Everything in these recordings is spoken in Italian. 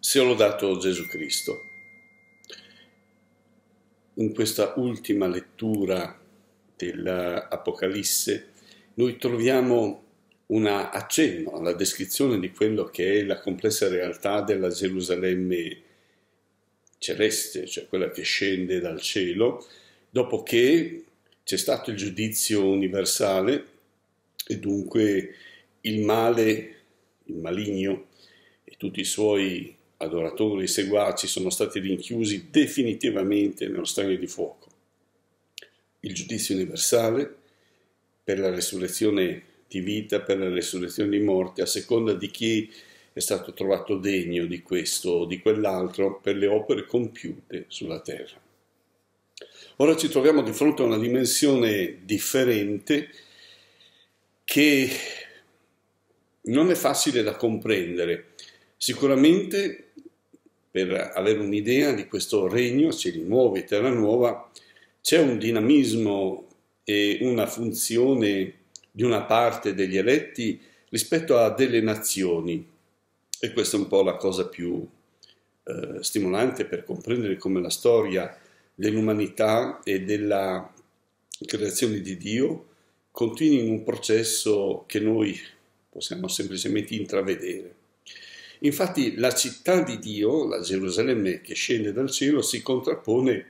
sia lodato Gesù Cristo. In questa ultima lettura dell'Apocalisse noi troviamo un accenno alla descrizione di quello che è la complessa realtà della Gerusalemme celeste, cioè quella che scende dal cielo, dopo che c'è stato il giudizio universale e dunque il male, il maligno e tutti i suoi adoratori e seguaci sono stati rinchiusi definitivamente nello stagno di fuoco. Il giudizio universale per la resurrezione di vita, per la resurrezione di morte, a seconda di chi è stato trovato degno di questo o di quell'altro per le opere compiute sulla terra. Ora ci troviamo di fronte a una dimensione differente che non è facile da comprendere. Sicuramente per avere un'idea di questo regno, Cieli Nuovi, Terra Nuova, c'è un dinamismo e una funzione di una parte degli eletti rispetto a delle nazioni e questa è un po' la cosa più eh, stimolante per comprendere come la storia dell'umanità e della creazione di Dio continui in un processo che noi possiamo semplicemente intravedere. Infatti la città di Dio, la Gerusalemme che scende dal cielo, si contrappone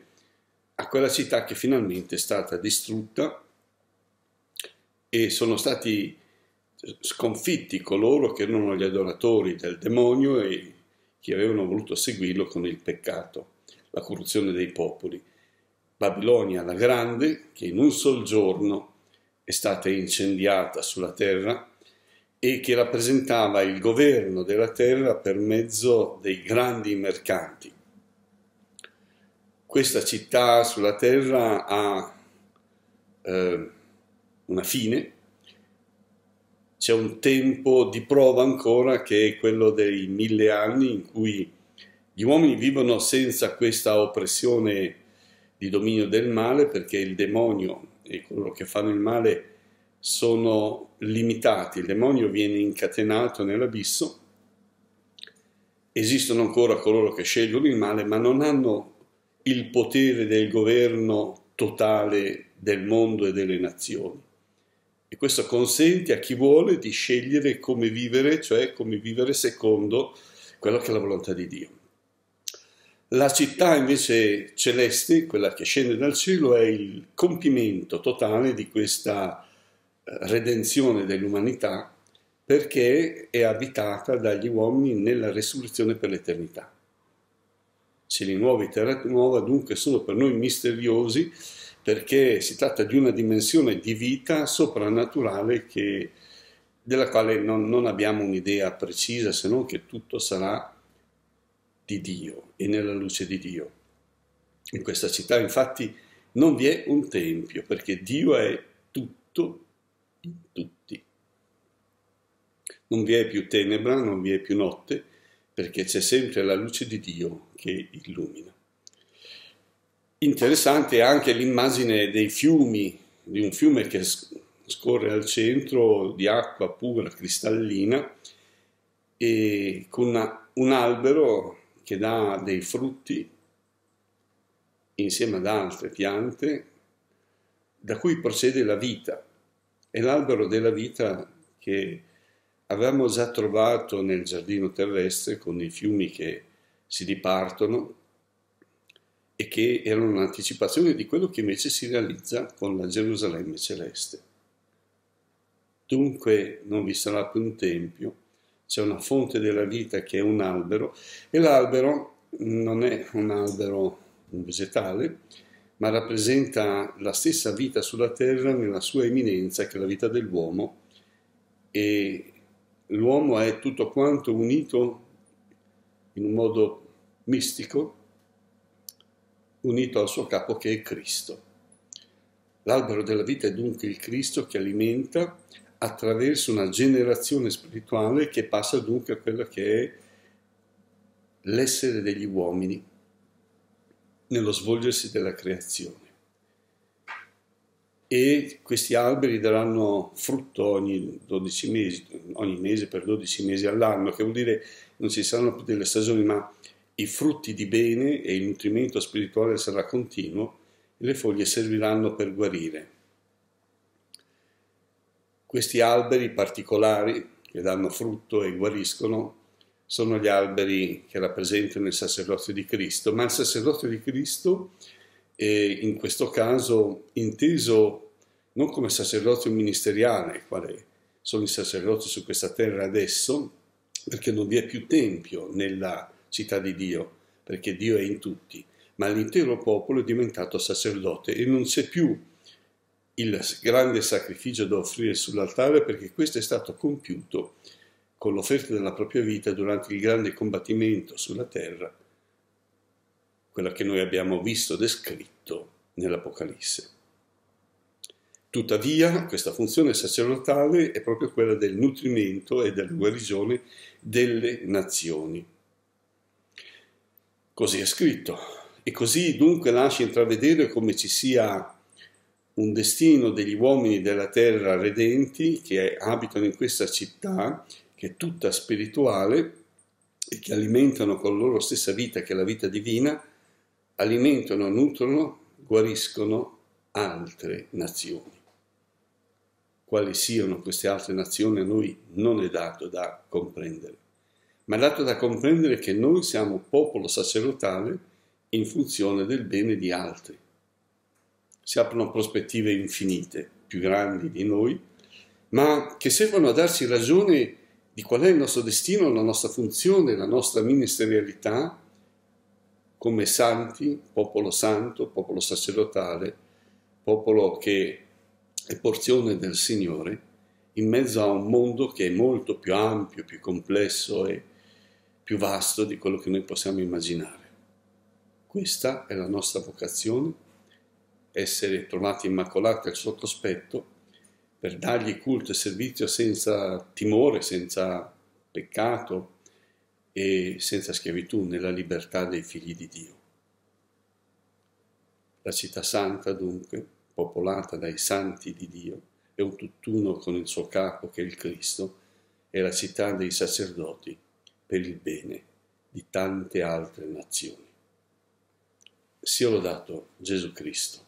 a quella città che finalmente è stata distrutta e sono stati sconfitti coloro che erano gli adoratori del demonio e che avevano voluto seguirlo con il peccato, la corruzione dei popoli. Babilonia la Grande, che in un sol giorno è stata incendiata sulla terra, e che rappresentava il governo della terra per mezzo dei grandi mercanti. Questa città sulla terra ha eh, una fine, c'è un tempo di prova ancora che è quello dei mille anni in cui gli uomini vivono senza questa oppressione di dominio del male perché il demonio e coloro che fanno il male sono limitati, il demonio viene incatenato nell'abisso, esistono ancora coloro che scelgono il male, ma non hanno il potere del governo totale del mondo e delle nazioni. E questo consente a chi vuole di scegliere come vivere, cioè come vivere secondo quella che è la volontà di Dio. La città invece celeste, quella che scende dal cielo, è il compimento totale di questa redenzione dell'umanità perché è abitata dagli uomini nella resurrezione per l'eternità. Cieli nuovi e terra nuova dunque sono per noi misteriosi perché si tratta di una dimensione di vita soprannaturale che, della quale non, non abbiamo un'idea precisa se non che tutto sarà di Dio e nella luce di Dio. In questa città infatti non vi è un tempio perché Dio è tutto tutti. Non vi è più tenebra, non vi è più notte, perché c'è sempre la luce di Dio che illumina. Interessante è anche l'immagine dei fiumi, di un fiume che scorre al centro di acqua pura, cristallina, e con una, un albero che dà dei frutti insieme ad altre piante, da cui procede la vita è l'albero della vita che avevamo già trovato nel giardino terrestre con i fiumi che si dipartono e che erano un'anticipazione di quello che invece si realizza con la Gerusalemme celeste. Dunque non vi sarà più un tempio, c'è una fonte della vita che è un albero e l'albero non è un albero un vegetale, ma rappresenta la stessa vita sulla terra nella sua eminenza che è la vita dell'uomo e l'uomo è tutto quanto unito in un modo mistico, unito al suo capo che è Cristo. L'albero della vita è dunque il Cristo che alimenta attraverso una generazione spirituale che passa dunque a quello che è l'essere degli uomini nello svolgersi della creazione. E questi alberi daranno frutto ogni, 12 mesi, ogni mese per 12 mesi all'anno, che vuol dire non ci saranno più delle stagioni, ma i frutti di bene e il nutrimento spirituale sarà continuo e le foglie serviranno per guarire. Questi alberi particolari che danno frutto e guariscono sono gli alberi che rappresentano il sacerdozio di Cristo, ma il sacerdozio di Cristo è in questo caso inteso non come sacerdozio ministeriale, quale sono i sacerdoti su questa terra adesso, perché non vi è più tempio nella città di Dio, perché Dio è in tutti, ma l'intero popolo è diventato sacerdote e non c'è più il grande sacrificio da offrire sull'altare perché questo è stato compiuto con l'offerta della propria vita durante il grande combattimento sulla terra, quella che noi abbiamo visto descritto nell'Apocalisse. Tuttavia, questa funzione sacerdotale è proprio quella del nutrimento e della guarigione delle nazioni. Così è scritto. E così dunque lascia intravedere come ci sia un destino degli uomini della terra redenti che abitano in questa città che è tutta spirituale e che alimentano con la loro stessa vita, che è la vita divina, alimentano, nutrono, guariscono altre nazioni. Quali siano queste altre nazioni a noi non è dato da comprendere, ma è dato da comprendere che noi siamo popolo sacerdotale in funzione del bene di altri. Si aprono prospettive infinite, più grandi di noi, ma che servono a darci ragione di qual è il nostro destino, la nostra funzione, la nostra ministerialità come santi, popolo santo, popolo sacerdotale, popolo che è porzione del Signore, in mezzo a un mondo che è molto più ampio, più complesso e più vasto di quello che noi possiamo immaginare. Questa è la nostra vocazione, essere trovati immacolati al suo cospetto per dargli culto e servizio senza timore, senza peccato e senza schiavitù, nella libertà dei figli di Dio. La città santa, dunque, popolata dai santi di Dio, è un tutt'uno con il suo capo che è il Cristo, è la città dei sacerdoti per il bene di tante altre nazioni. Sia lodato Gesù Cristo.